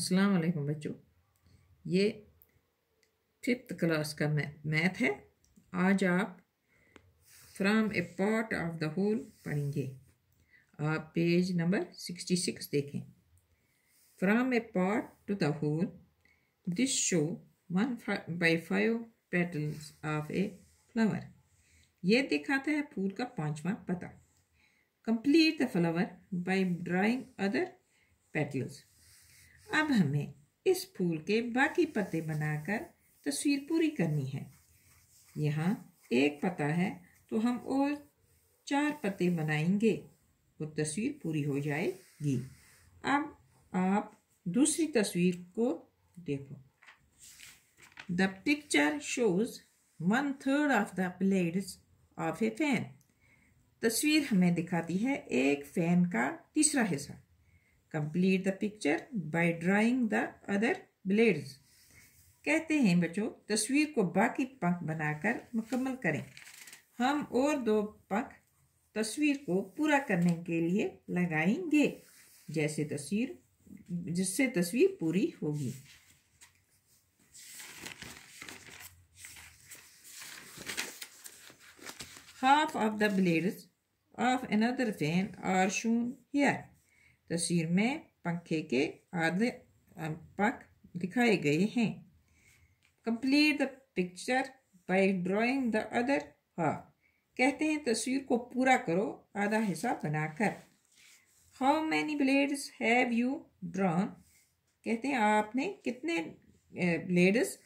अस्सलाम वालेकुम बच्चों ये फिफ्थ क्लास का मैथ है आज आप from a part of the whole पढ़ेंगे आप पेज नंबर सिक्सटी सिक्स देखें from a part to the whole this shows one by five petals of a flower ये दिखाता है फूल का पांचवा पता complete the flower by drawing other petals अब हमें इस फूल के बाकी पत्ते बनाकर तस्वीर पूरी करनी है यहाँ एक पता है तो हम और चार पत्ते बनाएंगे वो तस्वीर पूरी हो जाएगी अब आप दूसरी तस्वीर को देखो the picture shows one third of the blades of a fan तस्वीर हमें दिखाती है एक फैन का तीसरा हिस्सा complete the picture by drawing the other blades कहते हैं बच्चों तस्वीर को बाकी पंख बनाकर मुकम्मल करें हम और दो पंख तस्वीर को पूरा करने के लिए लगाएंगे जैसे तस्वीर जिससे तस्वीर पूरी होगी half of the blades of another fan are shown here तस्वीर में पंखे के आधे पंख दिखाए गए हैं complete the picture by drawing the other हा कहते हैं तस्वीर को पूरा करो आधा हिस्सा बनाकर how many blades have you drawn कहते हैं आपने कितने ब्लेड्स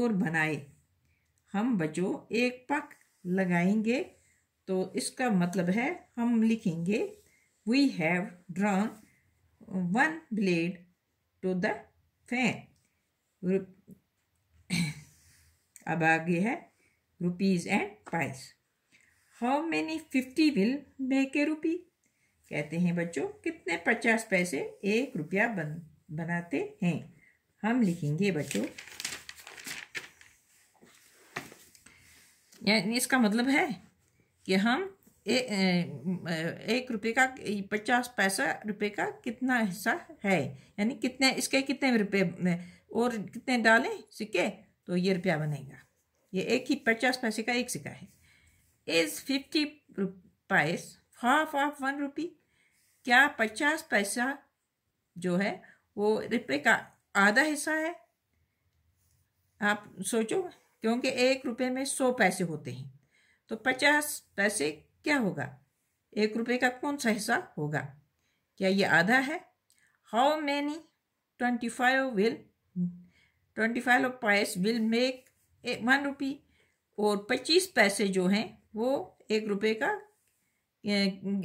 और बनाए हम बचो एक पक लगाएंगे तो इसका मतलब है हम लिखेंगे we have drawn one blade to the fan. अब आगे है rupees and paise how many fifty will make a rupee कहते हैं बच्चों कितने पचास पैसे एक रुपया बन बनाते हैं हम लिखेंगे बच्चों इसका मतलब है कि हम ए, एक रुपये का पचास पैसा रुपये का कितना हिस्सा है यानी कितने इसके कितने रुपये और कितने डालें सिक्के तो ये रुपया बनेगा ये एक ही पचास पैसे का एक सिक्का है is fifty paise half of one rupee क्या पचास पैसा जो है वो रुपये का आधा हिस्सा है आप सोचो क्योंकि एक रुपये में सौ पैसे होते हैं तो पचास पैसे क्या होगा एक रुपये का कौन सा हिस्सा होगा क्या ये आधा है how many twenty five will twenty five paise will make one rupee और पच्चीस पैसे जो हैं वो एक रुपये का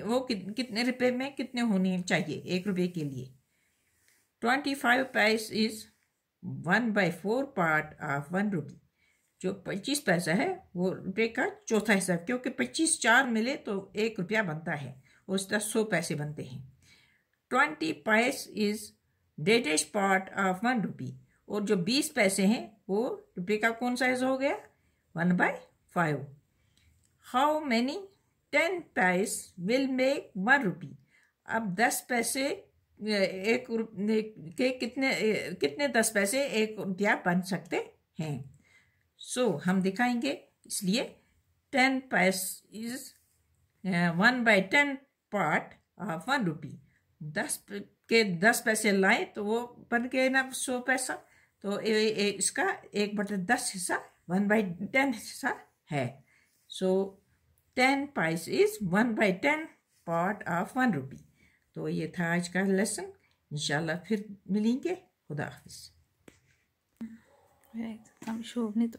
वो कितने रुपये में कितने होने चाहिए एक रुपये के लिए twenty five paise is one by four part of one rupee जो पच्चीस पैसा है वो रुपये का चौथा हिस्सा क्योंकि पच्चीस चार मिले तो एक रुपया बनता है और तरह सौ पैसे बनते हैं ट्वेंटी पैस इज डेटेज पार्ट ऑफ वन रुपी और जो बीस पैसे हैं वो रुपये का कौन सा हिस्सा हो गया one by five how many ten paise will make one rupee अब दस पैसे एक के कितने कितने दस पैसे एक रुपया बन सकते हैं सो so, हम दिखाएंगे इसलिए ten paise is one by ten part of one rupee दस के दस पैसे लाए तो वो बन गए ना सौ पैसा तो ए, ए, इसका एक बटे दस हिस्सा वन बाई टेन हिस्सा है so ten paise is one by ten part of one rupee तो ये था आज का लेसन इंशाल्लाह फिर मिलेंगे खुदा हाफिज शोभ ने तो